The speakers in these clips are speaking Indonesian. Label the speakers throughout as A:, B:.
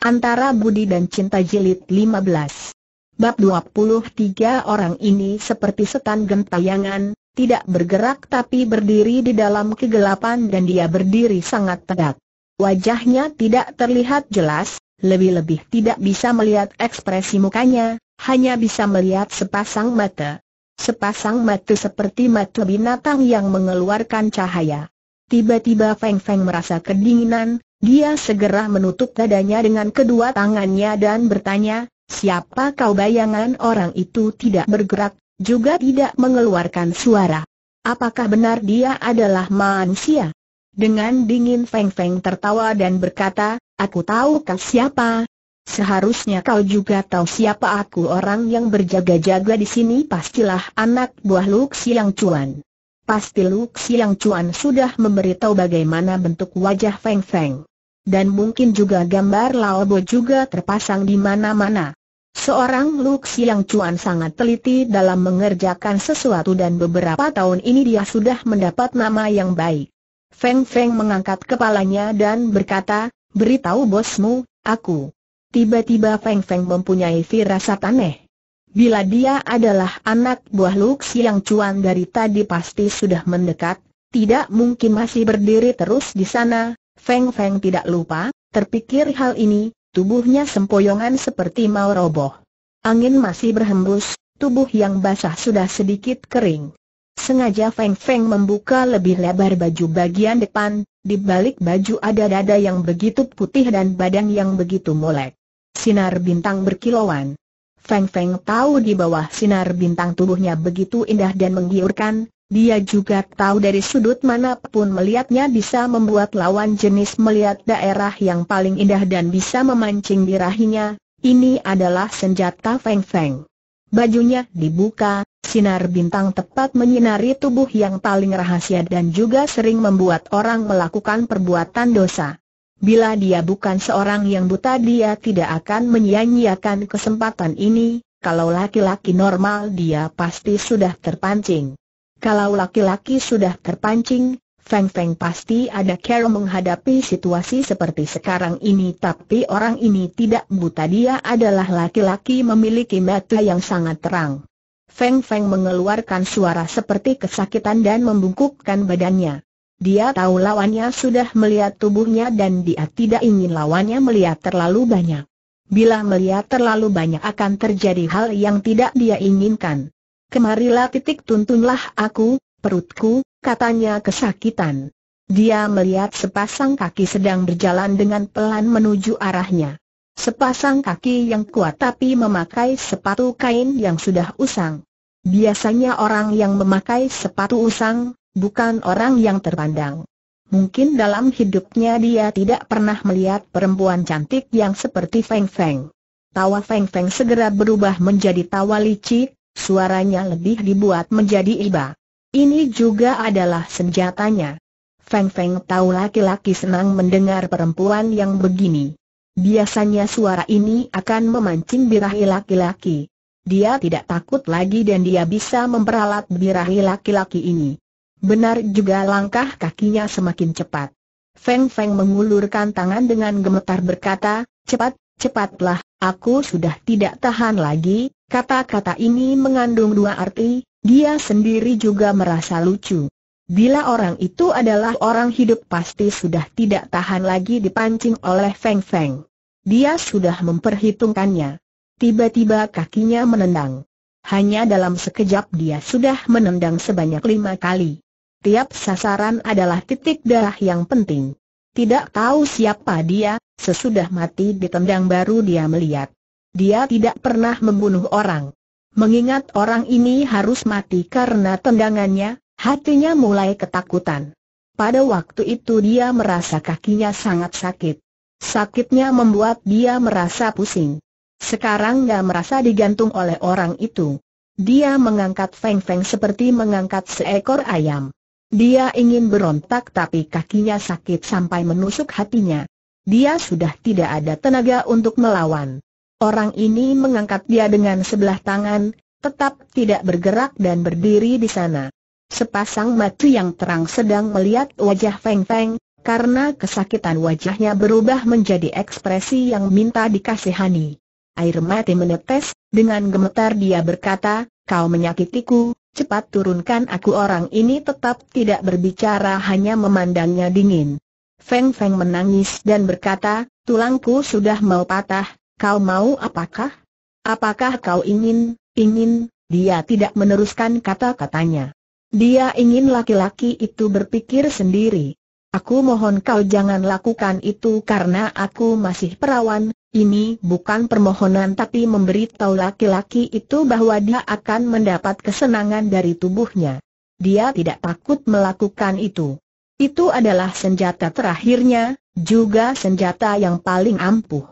A: Antara Budi dan Cinta Jilid 15 Bab 23 orang ini seperti setan gentayangan, tidak bergerak tapi berdiri di dalam kegelapan dan dia berdiri sangat tegak. Wajahnya tidak terlihat jelas, lebih-lebih tidak bisa melihat ekspresi mukanya, hanya bisa melihat sepasang mata. Sepasang mata seperti mata binatang yang mengeluarkan cahaya. Tiba-tiba Feng Feng merasa kedinginan, dia segera menutup dadanya dengan kedua tangannya dan bertanya, siapa kau bayangan orang itu tidak bergerak, juga tidak mengeluarkan suara. Apakah benar dia adalah manusia? Dengan dingin Feng Feng tertawa dan berkata, aku tahu kau siapa, Seharusnya kau juga tahu siapa aku orang yang berjaga-jaga di sini pastilah anak buah Luk Cuan. Pasti Luk Cuan sudah memberitahu bagaimana bentuk wajah Feng Feng dan mungkin juga gambar Laobo juga terpasang di mana-mana. Seorang Luxi yang cuan sangat teliti dalam mengerjakan sesuatu dan beberapa tahun ini dia sudah mendapat nama yang baik. Feng Feng mengangkat kepalanya dan berkata, beritahu bosmu, aku. Tiba-tiba Feng Feng mempunyai firasat aneh. Bila dia adalah anak buah Luxi yang cuan dari tadi pasti sudah mendekat, tidak mungkin masih berdiri terus di sana, Feng Feng tidak lupa, terpikir hal ini, tubuhnya sempoyongan seperti mau roboh. Angin masih berhembus, tubuh yang basah sudah sedikit kering. Sengaja Feng Feng membuka lebih lebar baju bagian depan, di balik baju ada dada yang begitu putih dan badan yang begitu molek. Sinar bintang berkilauan. Feng Feng tahu di bawah sinar bintang tubuhnya begitu indah dan menggiurkan, dia juga tahu dari sudut manapun melihatnya bisa membuat lawan jenis melihat daerah yang paling indah dan bisa memancing birahinya, ini adalah senjata Feng Feng. Bajunya dibuka, sinar bintang tepat menyinari tubuh yang paling rahasia dan juga sering membuat orang melakukan perbuatan dosa. Bila dia bukan seorang yang buta dia tidak akan menyia-nyiakan kesempatan ini, kalau laki-laki normal dia pasti sudah terpancing. Kalau laki-laki sudah terpancing, Feng Feng pasti ada cara menghadapi situasi seperti sekarang ini tapi orang ini tidak buta dia adalah laki-laki memiliki mata yang sangat terang. Feng Feng mengeluarkan suara seperti kesakitan dan membungkukkan badannya. Dia tahu lawannya sudah melihat tubuhnya dan dia tidak ingin lawannya melihat terlalu banyak. Bila melihat terlalu banyak akan terjadi hal yang tidak dia inginkan kemarilah titik tuntunlah aku, perutku, katanya kesakitan. Dia melihat sepasang kaki sedang berjalan dengan pelan menuju arahnya. Sepasang kaki yang kuat tapi memakai sepatu kain yang sudah usang. Biasanya orang yang memakai sepatu usang, bukan orang yang terpandang. Mungkin dalam hidupnya dia tidak pernah melihat perempuan cantik yang seperti Feng Feng. Tawa Feng Feng segera berubah menjadi tawa licik, suaranya lebih dibuat menjadi iba. Ini juga adalah senjatanya. Feng Feng tahu laki-laki senang mendengar perempuan yang begini. Biasanya suara ini akan memancing birahi laki-laki. Dia tidak takut lagi dan dia bisa memperalat birahi laki-laki ini. Benar juga langkah kakinya semakin cepat. Feng Feng mengulurkan tangan dengan gemetar berkata, cepat, cepatlah, aku sudah tidak tahan lagi, Kata-kata ini mengandung dua arti, dia sendiri juga merasa lucu. Bila orang itu adalah orang hidup pasti sudah tidak tahan lagi dipancing oleh Feng Feng. Dia sudah memperhitungkannya. Tiba-tiba kakinya menendang. Hanya dalam sekejap dia sudah menendang sebanyak lima kali. Tiap sasaran adalah titik darah yang penting. Tidak tahu siapa dia, sesudah mati ditendang baru dia melihat. Dia tidak pernah membunuh orang. Mengingat orang ini harus mati karena tendangannya, hatinya mulai ketakutan. Pada waktu itu dia merasa kakinya sangat sakit. Sakitnya membuat dia merasa pusing. Sekarang dia merasa digantung oleh orang itu. Dia mengangkat Feng-Feng seperti mengangkat seekor ayam. Dia ingin berontak tapi kakinya sakit sampai menusuk hatinya. Dia sudah tidak ada tenaga untuk melawan. Orang ini mengangkat dia dengan sebelah tangan, tetap tidak bergerak dan berdiri di sana. Sepasang mata yang terang sedang melihat wajah Feng Feng, karena kesakitan wajahnya berubah menjadi ekspresi yang minta dikasihani. Air mati menetes, dengan gemetar dia berkata, kau menyakitiku, cepat turunkan aku orang ini tetap tidak berbicara hanya memandangnya dingin. Feng Feng menangis dan berkata, tulangku sudah mau patah, Kau mau apakah? Apakah kau ingin, ingin, dia tidak meneruskan kata-katanya. Dia ingin laki-laki itu berpikir sendiri. Aku mohon kau jangan lakukan itu karena aku masih perawan, ini bukan permohonan tapi memberitahu laki-laki itu bahwa dia akan mendapat kesenangan dari tubuhnya. Dia tidak takut melakukan itu. Itu adalah senjata terakhirnya, juga senjata yang paling ampuh.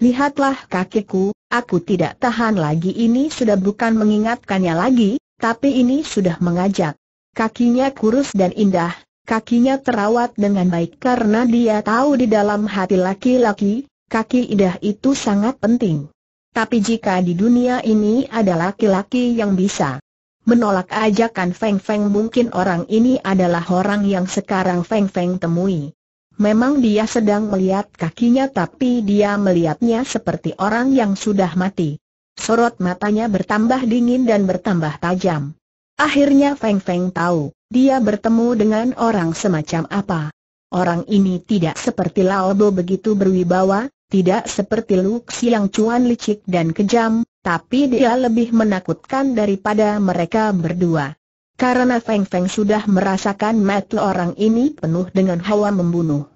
A: Lihatlah kakiku, aku tidak tahan lagi ini sudah bukan mengingatkannya lagi, tapi ini sudah mengajak. Kakinya kurus dan indah, kakinya terawat dengan baik karena dia tahu di dalam hati laki-laki, kaki indah itu sangat penting. Tapi jika di dunia ini ada laki-laki yang bisa menolak ajakan Feng Feng mungkin orang ini adalah orang yang sekarang Feng Feng temui. Memang dia sedang melihat kakinya tapi dia melihatnya seperti orang yang sudah mati. Sorot matanya bertambah dingin dan bertambah tajam. Akhirnya Feng Feng tahu, dia bertemu dengan orang semacam apa. Orang ini tidak seperti Laobo begitu berwibawa, tidak seperti Luxi yang cuan licik dan kejam, tapi dia lebih menakutkan daripada mereka berdua. Karena Feng Feng sudah merasakan mata orang ini penuh dengan hawa membunuh.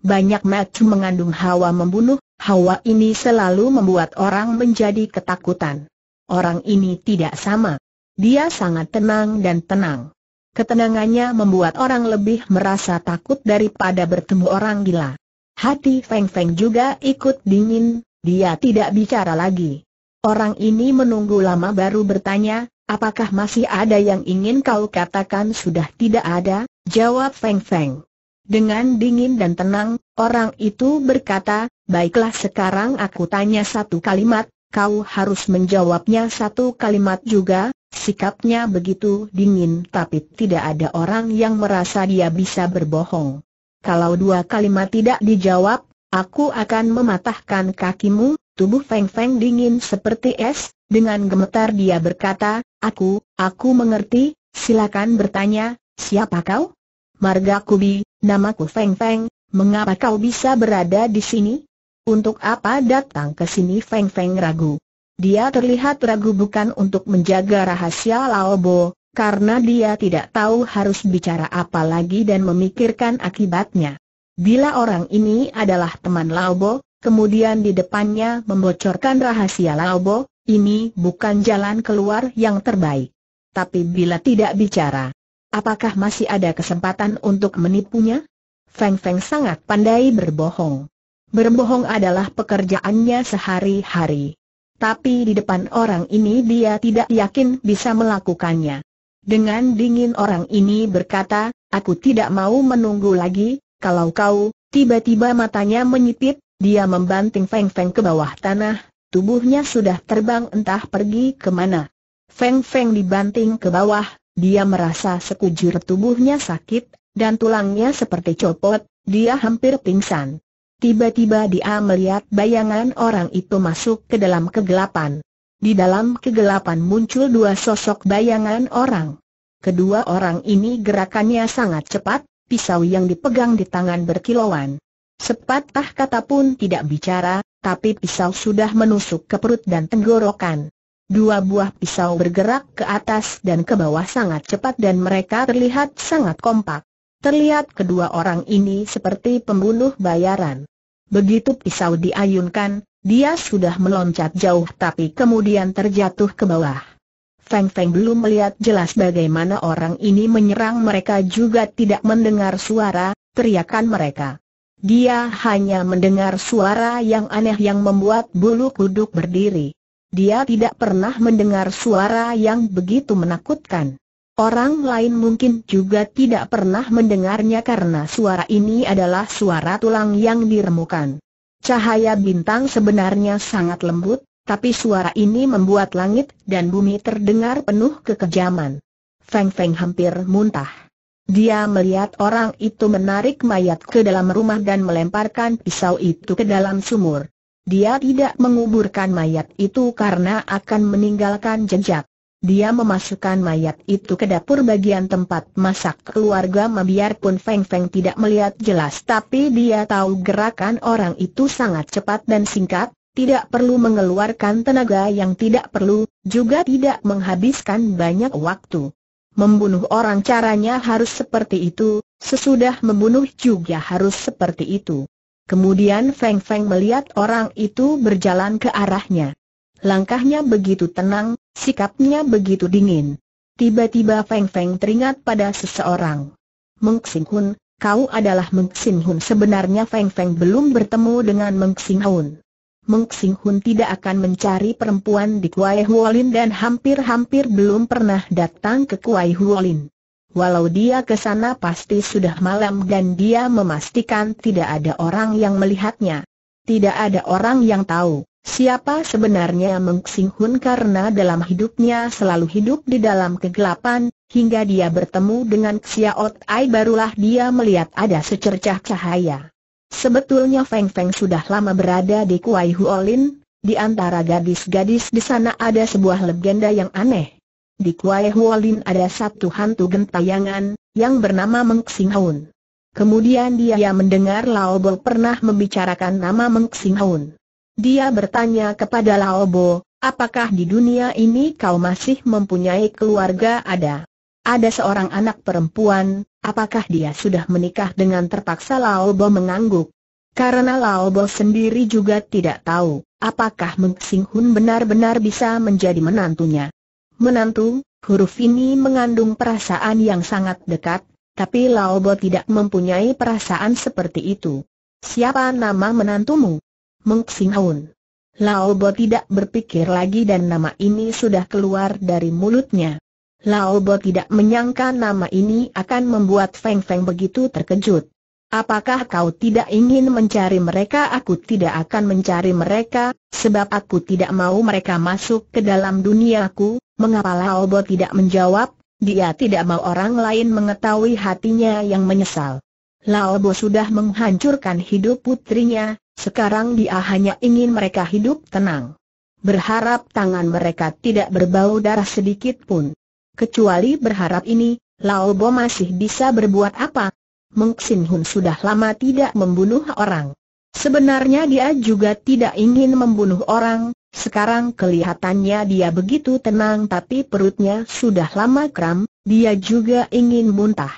A: Banyak macam mengandung hawa membunuh, hawa ini selalu membuat orang menjadi ketakutan. Orang ini tidak sama. Dia sangat tenang dan tenang. Ketenangannya membuat orang lebih merasa takut daripada bertemu orang gila. Hati Feng Feng juga ikut dingin, dia tidak bicara lagi. Orang ini menunggu lama baru bertanya, apakah masih ada yang ingin kau katakan sudah tidak ada? Jawab Feng Feng. Dengan dingin dan tenang, orang itu berkata, baiklah sekarang aku tanya satu kalimat, kau harus menjawabnya satu kalimat juga, sikapnya begitu dingin tapi tidak ada orang yang merasa dia bisa berbohong. Kalau dua kalimat tidak dijawab, aku akan mematahkan kakimu, tubuh Feng Feng dingin seperti es, dengan gemetar dia berkata, aku, aku mengerti, silakan bertanya, siapa kau? Marga Kubi, namaku Feng Feng, mengapa kau bisa berada di sini? Untuk apa datang ke sini Feng Feng ragu? Dia terlihat ragu bukan untuk menjaga rahasia Laobo, karena dia tidak tahu harus bicara apa lagi dan memikirkan akibatnya. Bila orang ini adalah teman Laobo, kemudian di depannya membocorkan rahasia Laobo, ini bukan jalan keluar yang terbaik. Tapi bila tidak bicara, Apakah masih ada kesempatan untuk menipunya? Feng Feng sangat pandai berbohong. Berbohong adalah pekerjaannya sehari-hari. Tapi di depan orang ini dia tidak yakin bisa melakukannya. Dengan dingin orang ini berkata, aku tidak mau menunggu lagi, kalau kau, tiba-tiba matanya menyipit, dia membanting Feng Feng ke bawah tanah, tubuhnya sudah terbang entah pergi kemana. Feng Feng dibanting ke bawah, dia merasa sekujur tubuhnya sakit, dan tulangnya seperti copot, dia hampir pingsan. Tiba-tiba dia melihat bayangan orang itu masuk ke dalam kegelapan. Di dalam kegelapan muncul dua sosok bayangan orang. Kedua orang ini gerakannya sangat cepat, pisau yang dipegang di tangan berkilauan. Sepatah kata pun tidak bicara, tapi pisau sudah menusuk ke perut dan tenggorokan. Dua buah pisau bergerak ke atas dan ke bawah sangat cepat dan mereka terlihat sangat kompak. Terlihat kedua orang ini seperti pembunuh bayaran. Begitu pisau diayunkan, dia sudah meloncat jauh tapi kemudian terjatuh ke bawah. Feng Feng belum melihat jelas bagaimana orang ini menyerang mereka juga tidak mendengar suara, teriakan mereka. Dia hanya mendengar suara yang aneh yang membuat bulu kuduk berdiri. Dia tidak pernah mendengar suara yang begitu menakutkan. Orang lain mungkin juga tidak pernah mendengarnya karena suara ini adalah suara tulang yang diremukan. Cahaya bintang sebenarnya sangat lembut, tapi suara ini membuat langit dan bumi terdengar penuh kekejaman. Feng Feng hampir muntah. Dia melihat orang itu menarik mayat ke dalam rumah dan melemparkan pisau itu ke dalam sumur. Dia tidak menguburkan mayat itu karena akan meninggalkan jejak. Dia memasukkan mayat itu ke dapur bagian tempat masak keluarga membiarpun Feng Feng tidak melihat jelas tapi dia tahu gerakan orang itu sangat cepat dan singkat, tidak perlu mengeluarkan tenaga yang tidak perlu, juga tidak menghabiskan banyak waktu. Membunuh orang caranya harus seperti itu, sesudah membunuh juga harus seperti itu. Kemudian Feng Feng melihat orang itu berjalan ke arahnya. Langkahnya begitu tenang, sikapnya begitu dingin. Tiba-tiba Feng Feng teringat pada seseorang. Meng Xing Hun, kau adalah Meng Xing Hun. Sebenarnya Feng Feng belum bertemu dengan Meng Xing Hun. Meng Xing Hun tidak akan mencari perempuan di Kuai Huolin dan hampir-hampir belum pernah datang ke Kuai Huolin. Walau dia ke sana pasti sudah malam dan dia memastikan tidak ada orang yang melihatnya. Tidak ada orang yang tahu siapa sebenarnya Meng Sing Hun karena dalam hidupnya selalu hidup di dalam kegelapan, hingga dia bertemu dengan Xiaot Ai barulah dia melihat ada secercah cahaya. Sebetulnya Feng Feng sudah lama berada di Kuai Huolin, di antara gadis-gadis di sana ada sebuah legenda yang aneh di Kuai Huolin ada satu hantu gentayangan, yang bernama Meng Xinghaun. Kemudian dia mendengar Lao Bo pernah membicarakan nama Meng Xinghaun. Dia bertanya kepada Lao Bo, apakah di dunia ini kau masih mempunyai keluarga ada? Ada seorang anak perempuan, apakah dia sudah menikah dengan terpaksa Lao Bo mengangguk? Karena Lao Bo sendiri juga tidak tahu, apakah Meng Xing Hun benar-benar bisa menjadi menantunya menantu, huruf ini mengandung perasaan yang sangat dekat, tapi Laobo tidak mempunyai perasaan seperti itu. Siapa nama menantumu? Meng Laobo tidak berpikir lagi dan nama ini sudah keluar dari mulutnya. Laobo tidak menyangka nama ini akan membuat Feng Feng begitu terkejut. Apakah kau tidak ingin mencari mereka? Aku tidak akan mencari mereka, sebab aku tidak mau mereka masuk ke dalam duniaku, Mengapa Laobo tidak menjawab? Dia tidak mau orang lain mengetahui hatinya yang menyesal. Laobo sudah menghancurkan hidup putrinya, sekarang dia hanya ingin mereka hidup tenang. Berharap tangan mereka tidak berbau darah sedikit pun. Kecuali berharap ini, Laobo masih bisa berbuat apa? Meng Xin Hun sudah lama tidak membunuh orang. Sebenarnya dia juga tidak ingin membunuh orang, sekarang kelihatannya dia begitu tenang tapi perutnya sudah lama kram, dia juga ingin muntah.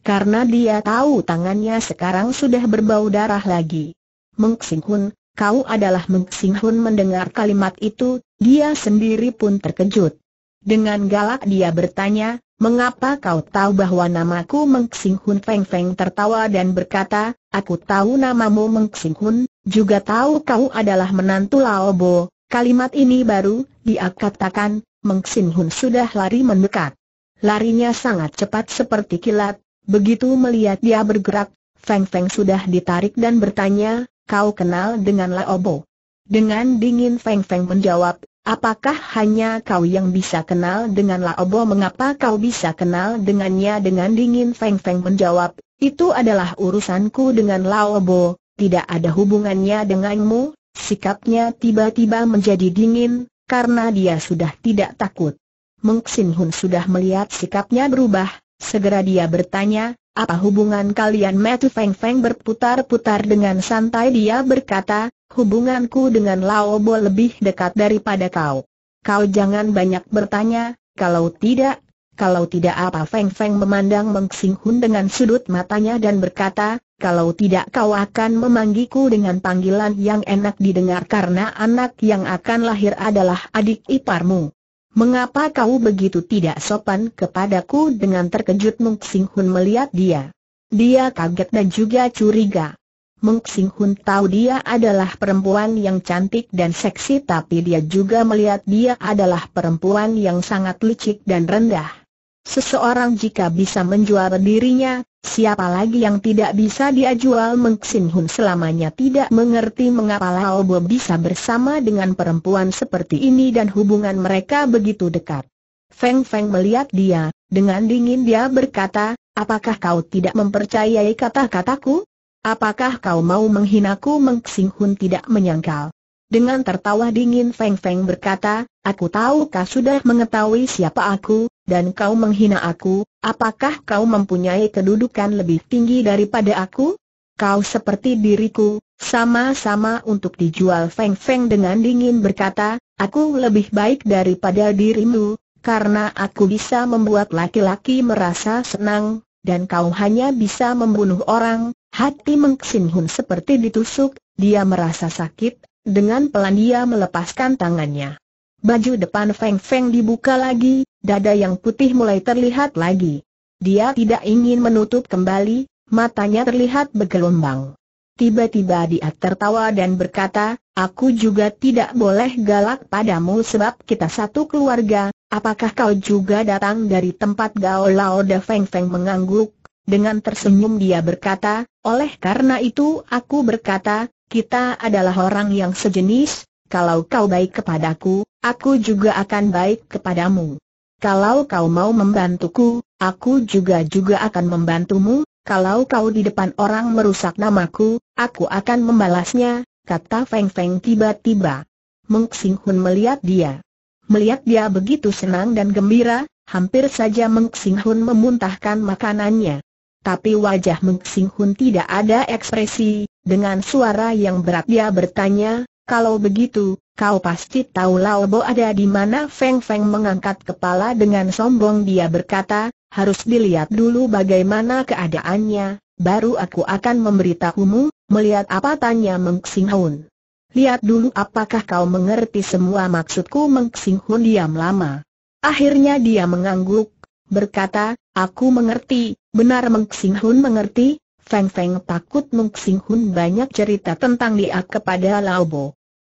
A: Karena dia tahu tangannya sekarang sudah berbau darah lagi. Meng Sing Hun, kau adalah Meng Sing Hun mendengar kalimat itu, dia sendiri pun terkejut. Dengan galak dia bertanya, Mengapa kau tahu bahwa namaku Meng Sing Hun Feng Feng tertawa dan berkata, aku tahu namamu Meng Sing Hun, juga tahu kau adalah menantu Lao Bo, Kalimat ini baru, dia katakan, Meng Sin Hun sudah lari mendekat. Larinya sangat cepat seperti kilat, begitu melihat dia bergerak, Feng Feng sudah ditarik dan bertanya, kau kenal dengan Laobo? Dengan dingin Feng Feng menjawab, apakah hanya kau yang bisa kenal dengan Laobo mengapa kau bisa kenal dengannya dengan dingin Feng Feng menjawab, itu adalah urusanku dengan Laobo, tidak ada hubungannya denganmu, Sikapnya tiba-tiba menjadi dingin, karena dia sudah tidak takut. Meng Hun sudah melihat sikapnya berubah, segera dia bertanya, apa hubungan kalian Matthew Feng Feng berputar-putar dengan santai dia berkata, hubunganku dengan Lao Bo lebih dekat daripada kau. Kau jangan banyak bertanya, kalau tidak, kalau tidak apa Feng Feng memandang Meng Hun dengan sudut matanya dan berkata, kalau tidak kau akan memanggiku dengan panggilan yang enak didengar karena anak yang akan lahir adalah adik iparmu. Mengapa kau begitu tidak sopan kepadaku dengan terkejut Meng Sing Hun melihat dia? Dia kaget dan juga curiga. Meng Sing Hun tahu dia adalah perempuan yang cantik dan seksi tapi dia juga melihat dia adalah perempuan yang sangat licik dan rendah. Seseorang jika bisa menjual dirinya, siapa lagi yang tidak bisa dia jual Meng Hun selamanya tidak mengerti mengapa Lao Bo bisa bersama dengan perempuan seperti ini dan hubungan mereka begitu dekat. Feng Feng melihat dia, dengan dingin dia berkata, apakah kau tidak mempercayai kata-kataku? Apakah kau mau menghinaku Meng Hun tidak menyangkal. Dengan tertawa dingin Feng Feng berkata, Aku tahu kau sudah mengetahui siapa aku, dan kau menghina aku, apakah kau mempunyai kedudukan lebih tinggi daripada aku? Kau seperti diriku, sama-sama untuk dijual Feng Feng dengan dingin berkata, Aku lebih baik daripada dirimu, karena aku bisa membuat laki-laki merasa senang, dan kau hanya bisa membunuh orang, hati Meng Hun seperti ditusuk, dia merasa sakit, dengan pelan dia melepaskan tangannya. Baju depan Feng Feng dibuka lagi, dada yang putih mulai terlihat lagi. Dia tidak ingin menutup kembali, matanya terlihat bergelombang. Tiba-tiba dia tertawa dan berkata, aku juga tidak boleh galak padamu sebab kita satu keluarga, apakah kau juga datang dari tempat Gao Lao Da Feng Feng mengangguk? Dengan tersenyum dia berkata, oleh karena itu aku berkata, kita adalah orang yang sejenis, kalau kau baik kepadaku, aku juga akan baik kepadamu. Kalau kau mau membantuku, aku juga juga akan membantumu, kalau kau di depan orang merusak namaku, aku akan membalasnya, kata Feng Feng tiba-tiba. Meng Xing Hun melihat dia. Melihat dia begitu senang dan gembira, hampir saja Meng Xing Hun memuntahkan makanannya. Tapi wajah Meng Xing Hun tidak ada ekspresi, dengan suara yang berat dia bertanya, kalau begitu, kau pasti tahu Lao Bo ada di mana Feng Feng mengangkat kepala dengan sombong dia berkata, harus dilihat dulu bagaimana keadaannya, baru aku akan memberitahumu, melihat apa tanya Meng Xing Hun. Lihat dulu apakah kau mengerti semua maksudku Meng Xing Hun diam lama. Akhirnya dia mengangguk, berkata, aku mengerti, benar Meng Xing Hun mengerti, Feng Feng takut Mung Sing Hun banyak cerita tentang dia kepada Lao Bo.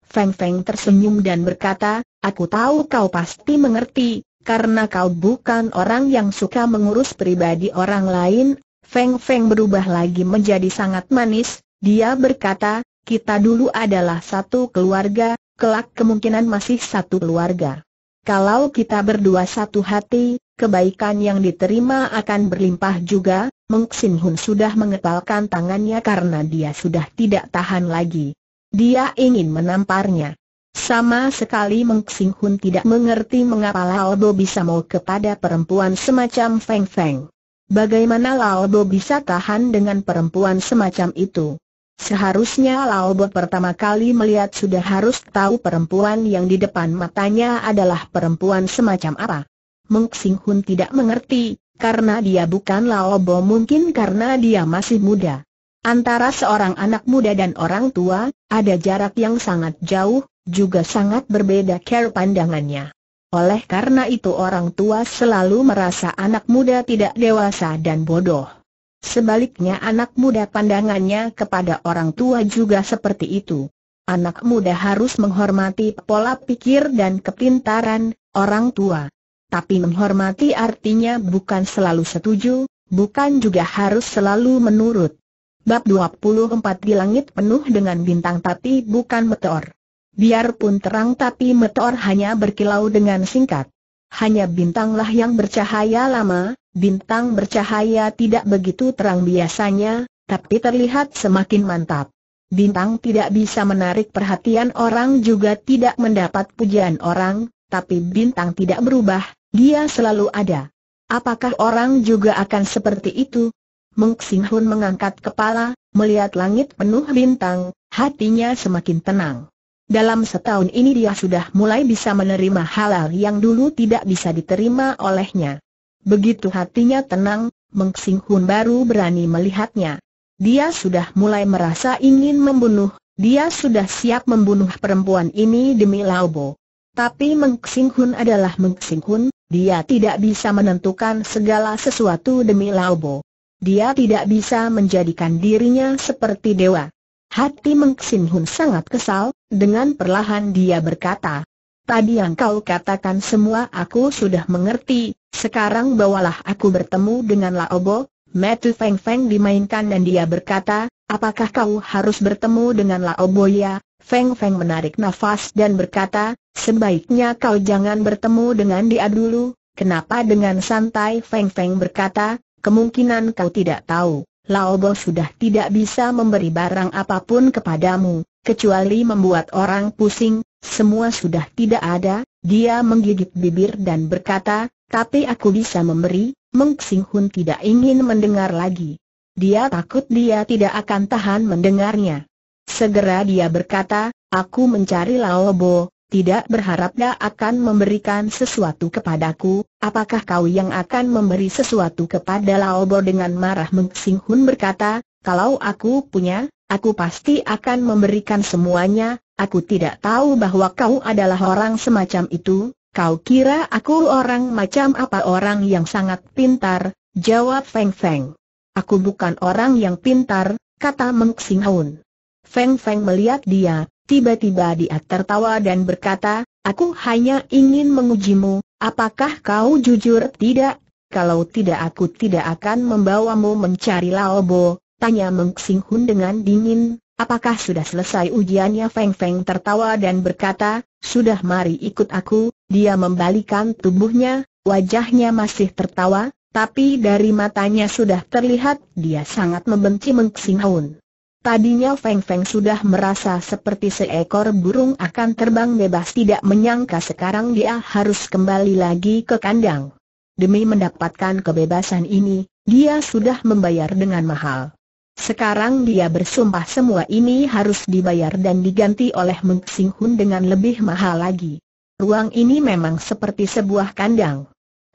A: Feng Feng tersenyum dan berkata, aku tahu kau pasti mengerti, karena kau bukan orang yang suka mengurus pribadi orang lain. Feng Feng berubah lagi menjadi sangat manis, dia berkata, kita dulu adalah satu keluarga, kelak kemungkinan masih satu keluarga. Kalau kita berdua satu hati, kebaikan yang diterima akan berlimpah juga, Meng Xin Hun sudah mengepalkan tangannya karena dia sudah tidak tahan lagi. Dia ingin menamparnya. Sama sekali Meng Xin Hun tidak mengerti mengapa Lalbo bisa mau kepada perempuan semacam Feng Feng. Bagaimana Lalbo bisa tahan dengan perempuan semacam itu? Seharusnya Lalbo pertama kali melihat sudah harus tahu perempuan yang di depan matanya adalah perempuan semacam apa. Meng Sing Hun tidak mengerti, karena dia bukan lao bo mungkin karena dia masih muda. Antara seorang anak muda dan orang tua, ada jarak yang sangat jauh, juga sangat berbeda care pandangannya. Oleh karena itu orang tua selalu merasa anak muda tidak dewasa dan bodoh. Sebaliknya anak muda pandangannya kepada orang tua juga seperti itu. Anak muda harus menghormati pola pikir dan kepintaran orang tua tapi menghormati artinya bukan selalu setuju, bukan juga harus selalu menurut. Bab 24 di langit penuh dengan bintang tapi bukan meteor. Biarpun terang tapi meteor hanya berkilau dengan singkat. Hanya bintanglah yang bercahaya lama, bintang bercahaya tidak begitu terang biasanya, tapi terlihat semakin mantap. Bintang tidak bisa menarik perhatian orang juga tidak mendapat pujian orang, tapi bintang tidak berubah, dia selalu ada. Apakah orang juga akan seperti itu? Meng Hun mengangkat kepala, melihat langit penuh bintang, hatinya semakin tenang. Dalam setahun ini dia sudah mulai bisa menerima halal yang dulu tidak bisa diterima olehnya. Begitu hatinya tenang, Meng Hun baru berani melihatnya. Dia sudah mulai merasa ingin membunuh, dia sudah siap membunuh perempuan ini demi Laobo. Tapi Mengxing Hun adalah Mengxing Hun, dia tidak bisa menentukan segala sesuatu demi Laobo. Dia tidak bisa menjadikan dirinya seperti dewa. Hati Mengxing Hun sangat kesal, dengan perlahan dia berkata, Tadi yang kau katakan semua aku sudah mengerti, sekarang bawalah aku bertemu dengan Laobo, Metu Feng Feng dimainkan dan dia berkata, apakah kau harus bertemu dengan Laobo ya? Feng Feng menarik nafas dan berkata, sebaiknya kau jangan bertemu dengan dia dulu, kenapa dengan santai Feng Feng berkata, kemungkinan kau tidak tahu, Lao Bo sudah tidak bisa memberi barang apapun kepadamu, kecuali membuat orang pusing, semua sudah tidak ada, dia menggigit bibir dan berkata, tapi aku bisa memberi, Meng Xing Hun tidak ingin mendengar lagi. Dia takut dia tidak akan tahan mendengarnya. Segera dia berkata, aku mencari Laobo, tidak berharap dia akan memberikan sesuatu kepadaku, apakah kau yang akan memberi sesuatu kepada Laobo dengan marah Meng Hun berkata, kalau aku punya, aku pasti akan memberikan semuanya, aku tidak tahu bahwa kau adalah orang semacam itu, kau kira aku orang macam apa orang yang sangat pintar, jawab Feng Feng. Aku bukan orang yang pintar, kata Meng Hun. Feng Feng melihat dia, tiba-tiba dia tertawa dan berkata, aku hanya ingin mengujimu, apakah kau jujur tidak? Kalau tidak aku tidak akan membawamu mencari Laobo, tanya Meng Xing Hun dengan dingin, Apakah sudah selesai ujiannya Feng Feng tertawa dan berkata, sudah mari ikut aku, dia membalikan tubuhnya, wajahnya masih tertawa, tapi dari matanya sudah terlihat dia sangat membenci Meng Xing Hun. Tadinya Feng Feng sudah merasa seperti seekor burung akan terbang bebas tidak menyangka sekarang dia harus kembali lagi ke kandang. Demi mendapatkan kebebasan ini, dia sudah membayar dengan mahal. Sekarang dia bersumpah semua ini harus dibayar dan diganti oleh Meng Sing Hun dengan lebih mahal lagi. Ruang ini memang seperti sebuah kandang.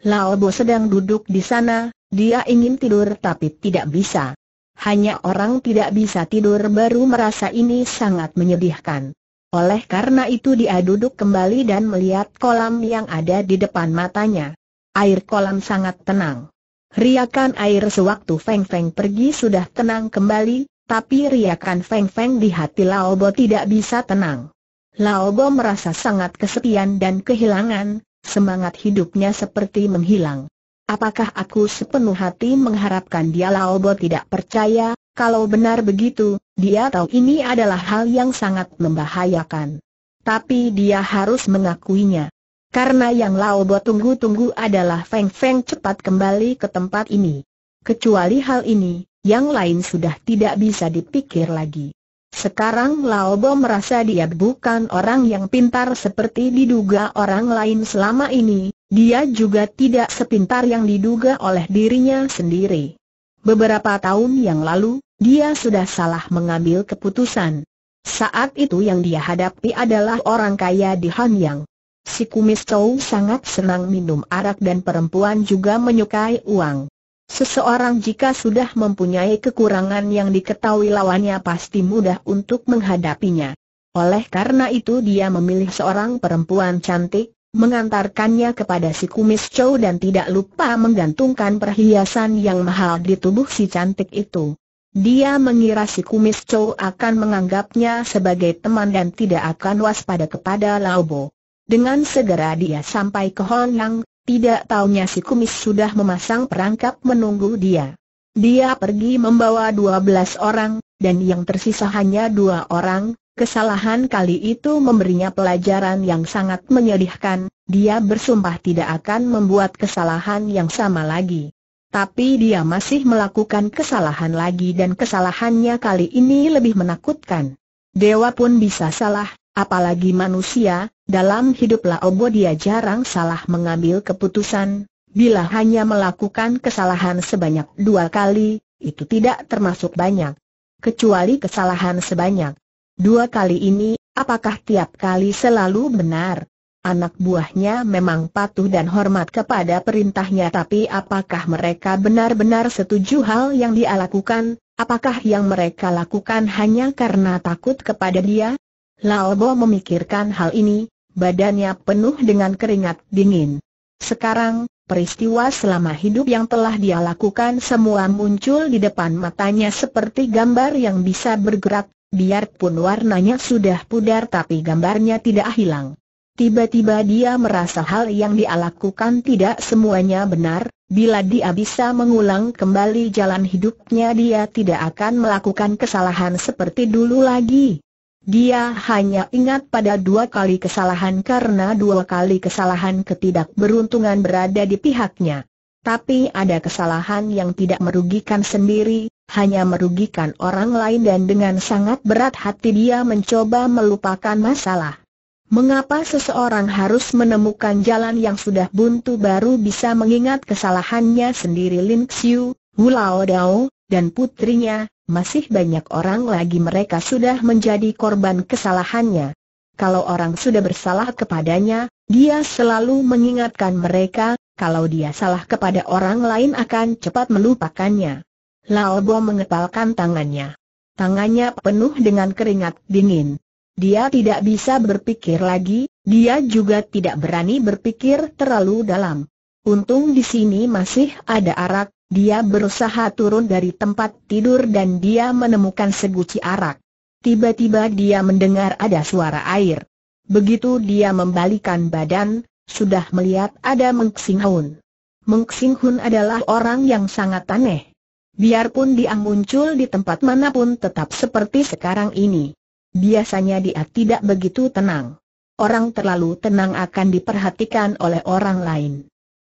A: Lao Bo sedang duduk di sana, dia ingin tidur tapi tidak bisa hanya orang tidak bisa tidur baru merasa ini sangat menyedihkan. Oleh karena itu dia duduk kembali dan melihat kolam yang ada di depan matanya. Air kolam sangat tenang. Riakan air sewaktu Feng Feng pergi sudah tenang kembali, tapi riakan Feng Feng di hati Laobo tidak bisa tenang. Laobo merasa sangat kesepian dan kehilangan, semangat hidupnya seperti menghilang. Apakah aku sepenuh hati mengharapkan dia Laobo tidak percaya, kalau benar begitu, dia tahu ini adalah hal yang sangat membahayakan. Tapi dia harus mengakuinya. Karena yang Laobo tunggu-tunggu adalah Feng Feng cepat kembali ke tempat ini. Kecuali hal ini, yang lain sudah tidak bisa dipikir lagi. Sekarang Laobo merasa dia bukan orang yang pintar seperti diduga orang lain selama ini, dia juga tidak sepintar yang diduga oleh dirinya sendiri. Beberapa tahun yang lalu, dia sudah salah mengambil keputusan. Saat itu yang dia hadapi adalah orang kaya di Hanyang. Si kumis Chow sangat senang minum arak dan perempuan juga menyukai uang. Seseorang jika sudah mempunyai kekurangan yang diketahui lawannya pasti mudah untuk menghadapinya. Oleh karena itu dia memilih seorang perempuan cantik, mengantarkannya kepada si kumis Chow dan tidak lupa menggantungkan perhiasan yang mahal di tubuh si cantik itu. Dia mengira si kumis Chow akan menganggapnya sebagai teman dan tidak akan waspada kepada Laobo. Dengan segera dia sampai ke Hong tidak taunya si kumis sudah memasang perangkap menunggu dia. Dia pergi membawa 12 orang, dan yang tersisa hanya dua orang, Kesalahan kali itu memberinya pelajaran yang sangat menyedihkan, dia bersumpah tidak akan membuat kesalahan yang sama lagi. Tapi dia masih melakukan kesalahan lagi dan kesalahannya kali ini lebih menakutkan. Dewa pun bisa salah, apalagi manusia, dalam hidup Laobo dia jarang salah mengambil keputusan. Bila hanya melakukan kesalahan sebanyak dua kali, itu tidak termasuk banyak. Kecuali kesalahan sebanyak Dua kali ini, apakah tiap kali selalu benar? Anak buahnya memang patuh dan hormat kepada perintahnya tapi apakah mereka benar-benar setuju hal yang dia lakukan? Apakah yang mereka lakukan hanya karena takut kepada dia? Laobo memikirkan hal ini, badannya penuh dengan keringat dingin. Sekarang, peristiwa selama hidup yang telah dia lakukan semua muncul di depan matanya seperti gambar yang bisa bergerak, Biarpun warnanya sudah pudar tapi gambarnya tidak hilang. Tiba-tiba dia merasa hal yang dia lakukan tidak semuanya benar, bila dia bisa mengulang kembali jalan hidupnya dia tidak akan melakukan kesalahan seperti dulu lagi. Dia hanya ingat pada dua kali kesalahan karena dua kali kesalahan ketidakberuntungan berada di pihaknya. Tapi ada kesalahan yang tidak merugikan sendiri, hanya merugikan orang lain dan dengan sangat berat hati dia mencoba melupakan masalah. Mengapa seseorang harus menemukan jalan yang sudah buntu baru bisa mengingat kesalahannya sendiri Lin Xiu, Wu Lao Dao, dan putrinya, masih banyak orang lagi mereka sudah menjadi korban kesalahannya. Kalau orang sudah bersalah kepadanya, dia selalu mengingatkan mereka, kalau dia salah kepada orang lain akan cepat melupakannya. Bo mengepalkan tangannya. Tangannya penuh dengan keringat dingin. Dia tidak bisa berpikir lagi, dia juga tidak berani berpikir terlalu dalam. Untung di sini masih ada arak, dia berusaha turun dari tempat tidur dan dia menemukan seguci arak. Tiba-tiba dia mendengar ada suara air. Begitu dia membalikan badan, sudah melihat ada Meng Xing Hun. Meng Xing Hun adalah orang yang sangat aneh. Biarpun dia muncul di tempat manapun tetap seperti sekarang ini. Biasanya dia tidak begitu tenang. Orang terlalu tenang akan diperhatikan oleh orang lain.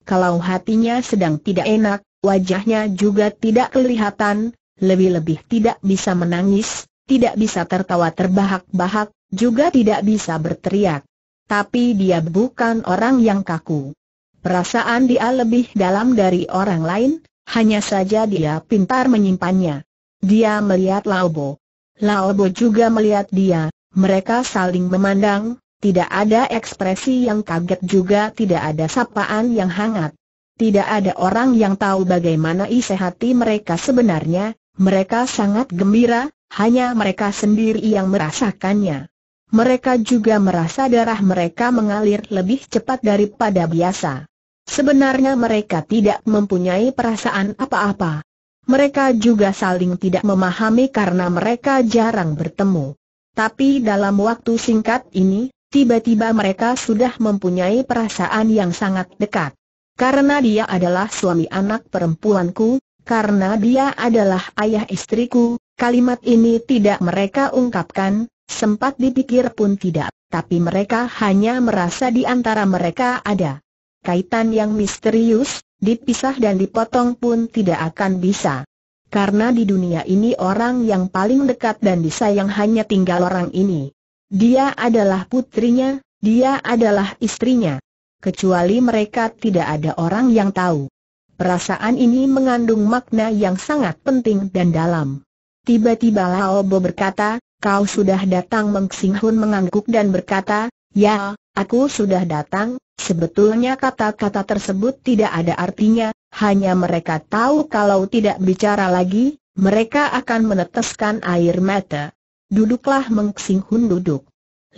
A: Kalau hatinya sedang tidak enak, wajahnya juga tidak kelihatan, lebih-lebih tidak bisa menangis, tidak bisa tertawa terbahak-bahak, juga tidak bisa berteriak. Tapi dia bukan orang yang kaku. Perasaan dia lebih dalam dari orang lain, hanya saja dia pintar menyimpannya. Dia melihat Laobo. Laobo juga melihat dia, mereka saling memandang, tidak ada ekspresi yang kaget juga tidak ada sapaan yang hangat. Tidak ada orang yang tahu bagaimana isi hati mereka sebenarnya, mereka sangat gembira, hanya mereka sendiri yang merasakannya. Mereka juga merasa darah mereka mengalir lebih cepat daripada biasa. Sebenarnya mereka tidak mempunyai perasaan apa-apa. Mereka juga saling tidak memahami karena mereka jarang bertemu. Tapi dalam waktu singkat ini, tiba-tiba mereka sudah mempunyai perasaan yang sangat dekat. Karena dia adalah suami anak perempuanku, karena dia adalah ayah istriku, kalimat ini tidak mereka ungkapkan, sempat dipikir pun tidak, tapi mereka hanya merasa di antara mereka ada kaitan yang misterius, dipisah dan dipotong pun tidak akan bisa. Karena di dunia ini orang yang paling dekat dan disayang hanya tinggal orang ini. Dia adalah putrinya, dia adalah istrinya. Kecuali mereka tidak ada orang yang tahu. Perasaan ini mengandung makna yang sangat penting dan dalam. Tiba-tiba Lao Bo berkata, kau sudah datang Meng mengangguk dan berkata, ya, Aku sudah datang, sebetulnya kata-kata tersebut tidak ada artinya, hanya mereka tahu kalau tidak bicara lagi, mereka akan meneteskan air mata. Duduklah Meng Hun duduk.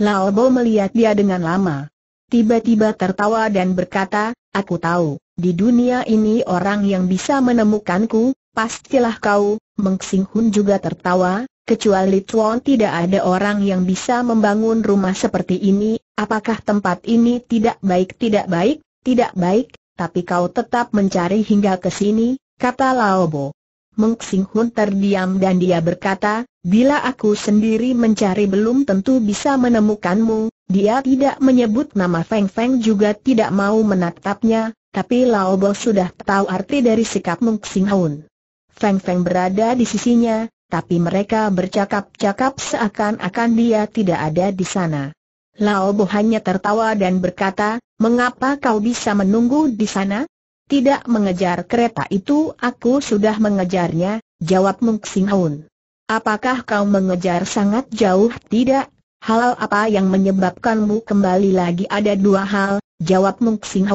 A: Lao Bo melihat dia dengan lama. Tiba-tiba tertawa dan berkata, aku tahu, di dunia ini orang yang bisa menemukanku, pastilah kau, Meng Hun juga tertawa, kecuali Tuan tidak ada orang yang bisa membangun rumah seperti ini, Apakah tempat ini tidak baik tidak baik, tidak baik, tapi kau tetap mencari hingga ke sini, kata Laobo. Meng Sing Hun terdiam dan dia berkata, bila aku sendiri mencari belum tentu bisa menemukanmu, dia tidak menyebut nama Feng Feng juga tidak mau menatapnya, tapi Laobo sudah tahu arti dari sikap Meng Sing Hun. Feng Feng berada di sisinya, tapi mereka bercakap-cakap seakan-akan dia tidak ada di sana. Lao Bo hanya tertawa dan berkata, mengapa kau bisa menunggu di sana? Tidak mengejar kereta itu aku sudah mengejarnya, jawab Mung Sing Apakah kau mengejar sangat jauh tidak? Hal apa yang menyebabkanmu kembali lagi ada dua hal, jawab Mung Sing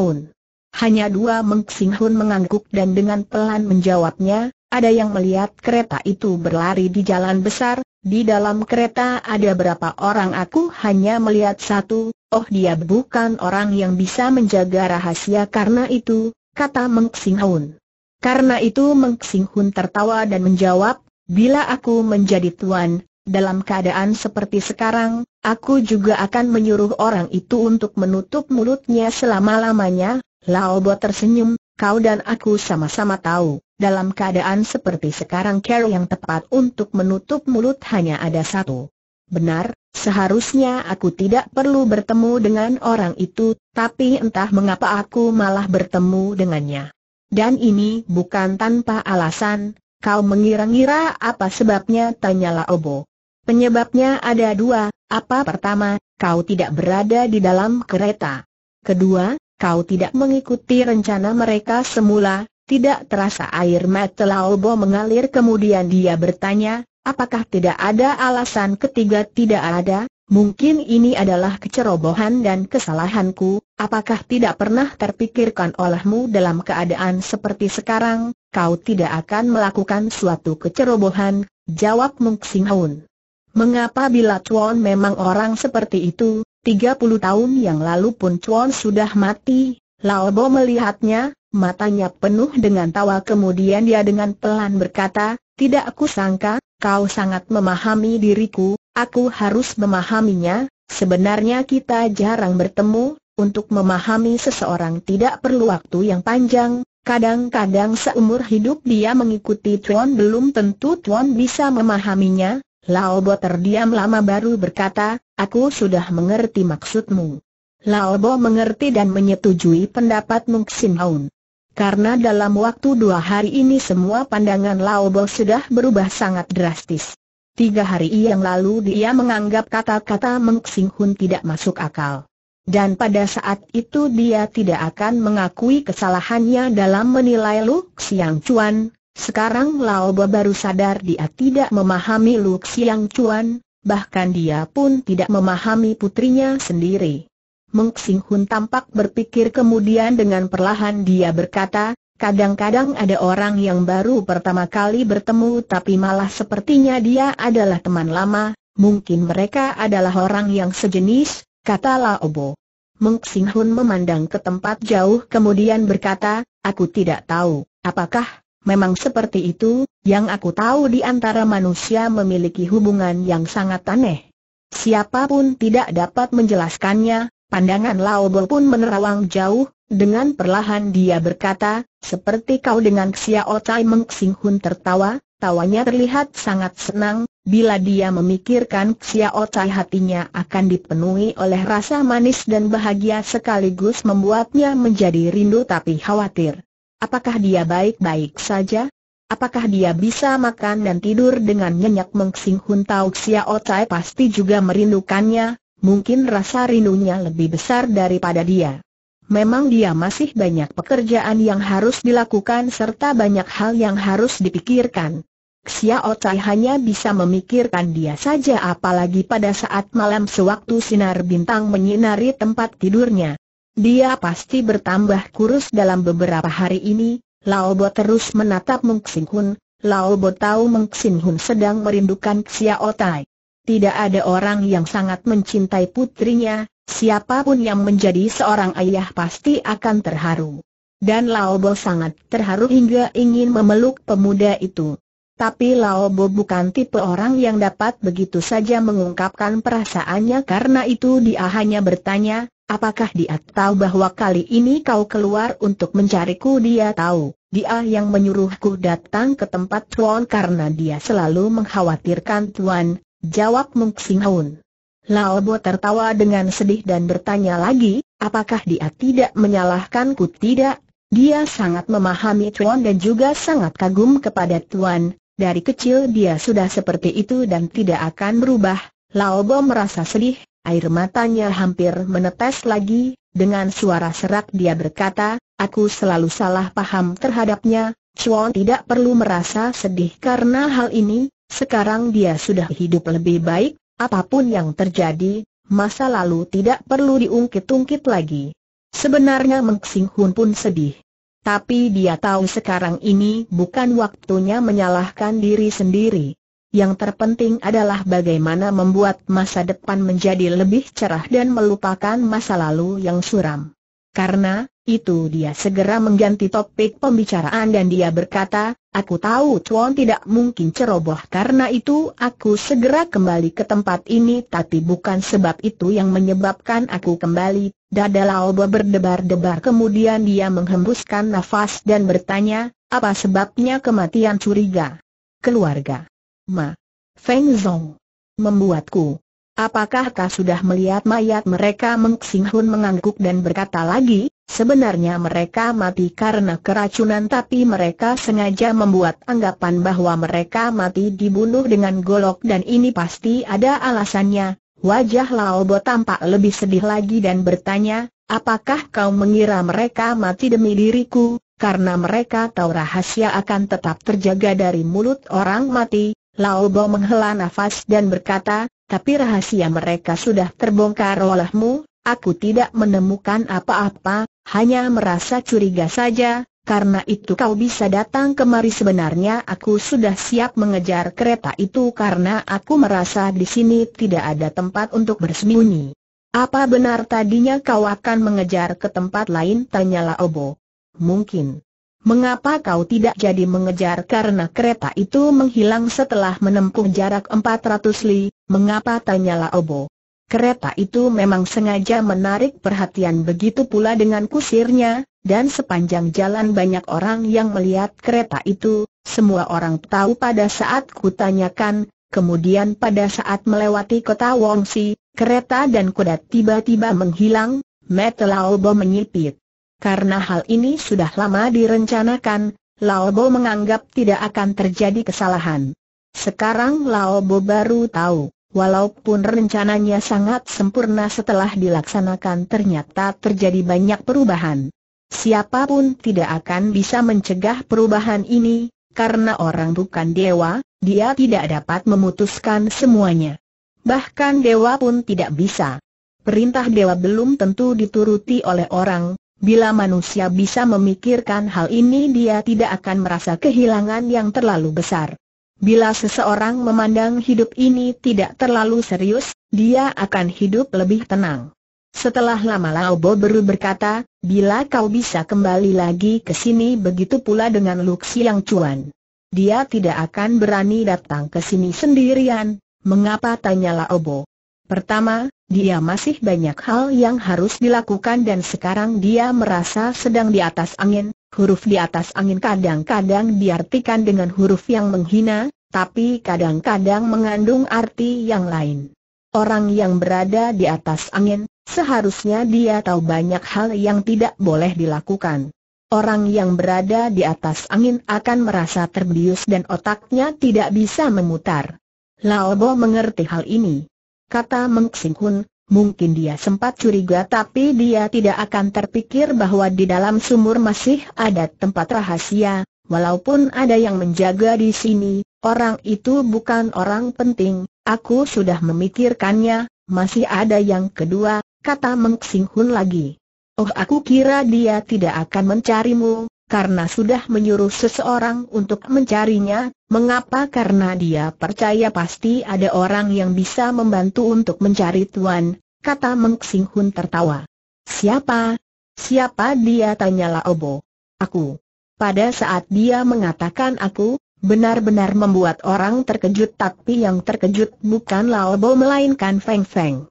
A: Hanya dua Mung Sing Hun mengangguk dan dengan pelan menjawabnya, ada yang melihat kereta itu berlari di jalan besar, di dalam kereta ada berapa orang aku hanya melihat satu, oh dia bukan orang yang bisa menjaga rahasia karena itu, kata Meng Xing Hun. Karena itu Meng Xing Hun tertawa dan menjawab, bila aku menjadi tuan, dalam keadaan seperti sekarang, aku juga akan menyuruh orang itu untuk menutup mulutnya selama-lamanya, Lao Bo tersenyum, kau dan aku sama-sama tahu, dalam keadaan seperti sekarang cara yang tepat untuk menutup mulut hanya ada satu. Benar, seharusnya aku tidak perlu bertemu dengan orang itu, tapi entah mengapa aku malah bertemu dengannya. Dan ini bukan tanpa alasan, kau mengira-ngira apa sebabnya tanyalah Obo. Penyebabnya ada dua, apa pertama, kau tidak berada di dalam kereta. Kedua, kau tidak mengikuti rencana mereka semula, tidak terasa air mata Laobo mengalir kemudian dia bertanya, apakah tidak ada alasan ketiga tidak ada, Mungkin ini adalah kecerobohan dan kesalahanku, apakah tidak pernah terpikirkan olehmu dalam keadaan seperti sekarang, kau tidak akan melakukan suatu kecerobohan, jawab Mung Sing Haun. Mengapa bila Tuan memang orang seperti itu, 30 tahun yang lalu pun Chuan sudah mati, Lao Bo melihatnya, matanya penuh dengan tawa kemudian dia dengan pelan berkata, tidak aku sangka, kau sangat memahami diriku, aku harus memahaminya, sebenarnya kita jarang bertemu, untuk memahami seseorang tidak perlu waktu yang panjang, Kadang-kadang seumur hidup dia mengikuti Chuan belum tentu Chuan bisa memahaminya, Laobo terdiam lama baru berkata, aku sudah mengerti maksudmu. Laobo mengerti dan menyetujui pendapat Mung Sin Haun. Karena dalam waktu dua hari ini semua pandangan Laobo sudah berubah sangat drastis. Tiga hari yang lalu dia menganggap kata-kata Meng Sing Hun tidak masuk akal. Dan pada saat itu dia tidak akan mengakui kesalahannya dalam menilai Lu Xiang Chuan, sekarang Lao Bo baru sadar dia tidak memahami Lu Xiang Chuan, bahkan dia pun tidak memahami putrinya sendiri. Meng Xing Hun tampak berpikir kemudian dengan perlahan dia berkata, Kadang-kadang ada orang yang baru pertama kali bertemu tapi malah sepertinya dia adalah teman lama, mungkin mereka adalah orang yang sejenis, kata Laobo. Meng Xing Hun memandang ke tempat jauh kemudian berkata, aku tidak tahu, apakah Memang seperti itu, yang aku tahu di antara manusia memiliki hubungan yang sangat aneh. Siapapun tidak dapat menjelaskannya, pandangan Laobol pun menerawang jauh, dengan perlahan dia berkata, seperti kau dengan Xiao Chai Meng Xing Hun tertawa, tawanya terlihat sangat senang, bila dia memikirkan Xiao Chai hatinya akan dipenuhi oleh rasa manis dan bahagia sekaligus membuatnya menjadi rindu tapi khawatir. Apakah dia baik-baik saja? Apakah dia bisa makan dan tidur dengan nyenyak Mengsing Hun Tau Xiao Tai pasti juga merindukannya, mungkin rasa rindunya lebih besar daripada dia. Memang dia masih banyak pekerjaan yang harus dilakukan serta banyak hal yang harus dipikirkan. Xiao Tai hanya bisa memikirkan dia saja apalagi pada saat malam sewaktu sinar bintang menyinari tempat tidurnya. Dia pasti bertambah kurus dalam beberapa hari ini, Lao Bo terus menatap Meng Xing Hun, Lao Bo tahu Meng sedang merindukan Xiao Tai. Tidak ada orang yang sangat mencintai putrinya, siapapun yang menjadi seorang ayah pasti akan terharu. Dan Lao Bo sangat terharu hingga ingin memeluk pemuda itu. Tapi Lao Bo bukan tipe orang yang dapat begitu saja mengungkapkan perasaannya karena itu dia hanya bertanya, Apakah dia tahu bahwa kali ini kau keluar untuk mencariku? Dia tahu, dia yang menyuruhku datang ke tempat Tuan karena dia selalu mengkhawatirkan Tuan, jawab Mung Singhaun. Lao Bo tertawa dengan sedih dan bertanya lagi, apakah dia tidak menyalahkanku? Tidak, dia sangat memahami Tuan dan juga sangat kagum kepada Tuan, dari kecil dia sudah seperti itu dan tidak akan berubah. Lao Bo merasa sedih, Air matanya hampir menetes lagi, dengan suara serak dia berkata, aku selalu salah paham terhadapnya, Chuan tidak perlu merasa sedih karena hal ini, sekarang dia sudah hidup lebih baik, apapun yang terjadi, masa lalu tidak perlu diungkit-ungkit lagi. Sebenarnya Meng Hun pun sedih. Tapi dia tahu sekarang ini bukan waktunya menyalahkan diri sendiri yang terpenting adalah bagaimana membuat masa depan menjadi lebih cerah dan melupakan masa lalu yang suram. Karena, itu dia segera mengganti topik pembicaraan dan dia berkata, aku tahu Chuan tidak mungkin ceroboh karena itu aku segera kembali ke tempat ini tapi bukan sebab itu yang menyebabkan aku kembali. Dada Laoba berdebar-debar kemudian dia menghembuskan nafas dan bertanya, apa sebabnya kematian curiga? Keluarga Ma. Feng Zong. Membuatku. Apakah kau sudah melihat mayat mereka Meng Xing Hun mengangguk dan berkata lagi, sebenarnya mereka mati karena keracunan tapi mereka sengaja membuat anggapan bahwa mereka mati dibunuh dengan golok dan ini pasti ada alasannya. Wajah Laobo tampak lebih sedih lagi dan bertanya, apakah kau mengira mereka mati demi diriku, karena mereka tahu rahasia akan tetap terjaga dari mulut orang mati, Lao Bo menghela nafas dan berkata, tapi rahasia mereka sudah terbongkar olehmu, aku tidak menemukan apa-apa, hanya merasa curiga saja, karena itu kau bisa datang kemari sebenarnya aku sudah siap mengejar kereta itu karena aku merasa di sini tidak ada tempat untuk bersembunyi. Apa benar tadinya kau akan mengejar ke tempat lain? Tanya Lao Bo. Mungkin. Mengapa kau tidak jadi mengejar karena kereta itu menghilang setelah menempuh jarak 400 li? Mengapa Tanyalah Obo. Kereta itu memang sengaja menarik perhatian begitu pula dengan kusirnya, dan sepanjang jalan banyak orang yang melihat kereta itu, semua orang tahu pada saat kutanyakan, kemudian pada saat melewati kota Wongsi, kereta dan kuda tiba-tiba menghilang, Metelaobo Obo menyipit. Karena hal ini sudah lama direncanakan, Laobo menganggap tidak akan terjadi kesalahan. Sekarang Laobo baru tahu, walaupun rencananya sangat sempurna setelah dilaksanakan ternyata terjadi banyak perubahan. Siapapun tidak akan bisa mencegah perubahan ini, karena orang bukan dewa, dia tidak dapat memutuskan semuanya. Bahkan dewa pun tidak bisa. Perintah dewa belum tentu dituruti oleh orang, Bila manusia bisa memikirkan hal ini dia tidak akan merasa kehilangan yang terlalu besar. Bila seseorang memandang hidup ini tidak terlalu serius, dia akan hidup lebih tenang. Setelah lama Laobo Bo baru berkata, bila kau bisa kembali lagi ke sini begitu pula dengan Luk yang Cuan. Dia tidak akan berani datang ke sini sendirian, mengapa tanya Lao Pertama, dia masih banyak hal yang harus dilakukan dan sekarang dia merasa sedang di atas angin. Huruf di atas angin kadang-kadang diartikan dengan huruf yang menghina, tapi kadang-kadang mengandung arti yang lain. Orang yang berada di atas angin, seharusnya dia tahu banyak hal yang tidak boleh dilakukan. Orang yang berada di atas angin akan merasa terbius dan otaknya tidak bisa memutar. Laobo mengerti hal ini kata Meng Sing Hun, mungkin dia sempat curiga tapi dia tidak akan terpikir bahwa di dalam sumur masih ada tempat rahasia, walaupun ada yang menjaga di sini, orang itu bukan orang penting, aku sudah memikirkannya, masih ada yang kedua, kata Meng Sing Hun lagi. Oh aku kira dia tidak akan mencarimu, karena sudah menyuruh seseorang untuk mencarinya, mengapa karena dia percaya pasti ada orang yang bisa membantu untuk mencari tuan, kata Meng Sing Hun tertawa. Siapa? Siapa dia tanya Laobo. Aku. Pada saat dia mengatakan aku, benar-benar membuat orang terkejut tapi yang terkejut bukan Laobo melainkan Feng Feng.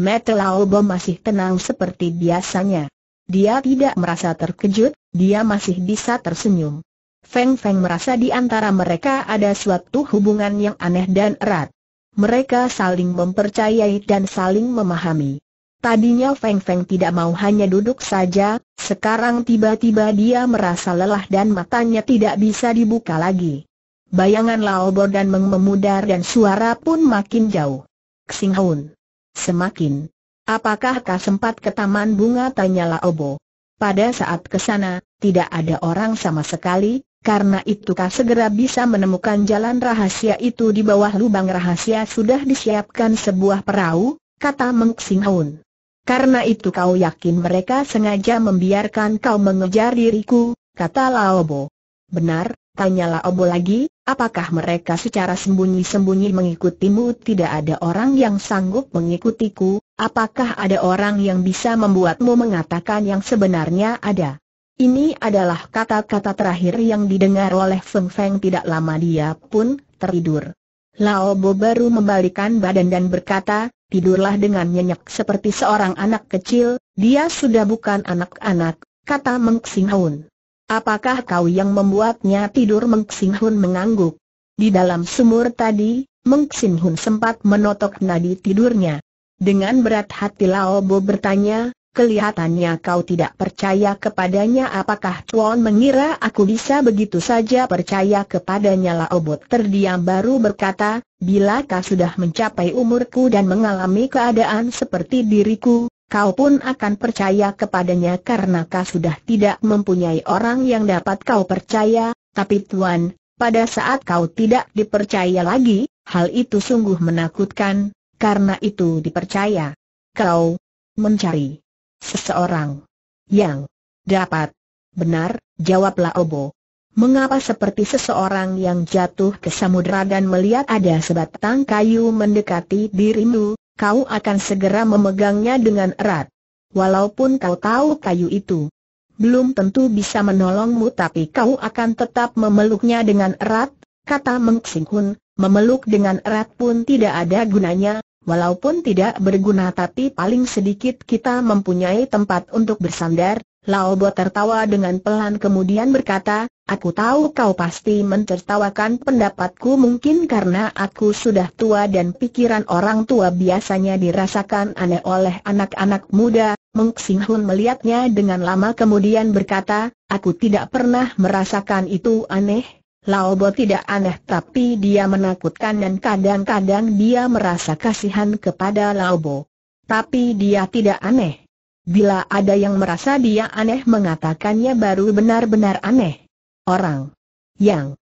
A: Mata Laobo masih tenang seperti biasanya. Dia tidak merasa terkejut, dia masih bisa tersenyum. Feng Feng merasa di antara mereka ada suatu hubungan yang aneh dan erat. Mereka saling mempercayai dan saling memahami. Tadinya Feng Feng tidak mau hanya duduk saja, sekarang tiba-tiba dia merasa lelah dan matanya tidak bisa dibuka lagi. Bayangan Laobo dan Meng memudar dan suara pun makin jauh. Xing Semakin Apakah kau sempat ke taman bunga? Tanya Laobo. Pada saat ke sana, tidak ada orang sama sekali, karena itu kau segera bisa menemukan jalan rahasia itu di bawah lubang rahasia sudah disiapkan sebuah perahu, kata Meng Xinghaun. Karena itu kau yakin mereka sengaja membiarkan kau mengejar diriku, kata Laobo. Benar, tanya Laobo lagi, Apakah mereka secara sembunyi-sembunyi mengikutimu? Tidak ada orang yang sanggup mengikutiku, Apakah ada orang yang bisa membuatmu mengatakan yang sebenarnya ada? Ini adalah kata-kata terakhir yang didengar oleh Feng Feng tidak lama dia pun tertidur. Lao Bo baru membalikan badan dan berkata, tidurlah dengan nyenyak seperti seorang anak kecil, dia sudah bukan anak-anak, kata Meng Xing Hun. Apakah kau yang membuatnya tidur Meng Xing Hun mengangguk? Di dalam sumur tadi, Meng Xing Hun sempat menotok nadi tidurnya. Dengan berat hati Bo bertanya, Kelihatannya kau tidak percaya kepadanya apakah Tuan mengira aku bisa begitu saja percaya kepadanya Bo terdiam baru berkata, bila kau sudah mencapai umurku dan mengalami keadaan seperti diriku, kau pun akan percaya kepadanya karena kau sudah tidak mempunyai orang yang dapat kau percaya, tapi Tuan, pada saat kau tidak dipercaya lagi, hal itu sungguh menakutkan, karena itu dipercaya. Kau mencari seseorang yang dapat. Benar, jawablah Obo. Mengapa seperti seseorang yang jatuh ke samudera dan melihat ada sebatang kayu mendekati dirimu, kau akan segera memegangnya dengan erat. Walaupun kau tahu kayu itu belum tentu bisa menolongmu tapi kau akan tetap memeluknya dengan erat, kata Meng Sing memeluk dengan erat pun tidak ada gunanya, Walaupun tidak berguna tapi paling sedikit kita mempunyai tempat untuk bersandar, Laobo tertawa dengan pelan kemudian berkata, Aku tahu kau pasti mencertawakan pendapatku mungkin karena aku sudah tua dan pikiran orang tua biasanya dirasakan aneh oleh anak-anak muda. Meng melihatnya dengan lama kemudian berkata, Aku tidak pernah merasakan itu aneh, Laobo tidak aneh tapi dia menakutkan dan kadang-kadang dia merasa kasihan kepada Laobo. Tapi dia tidak aneh. Bila ada yang merasa dia aneh mengatakannya baru benar-benar aneh. Orang yang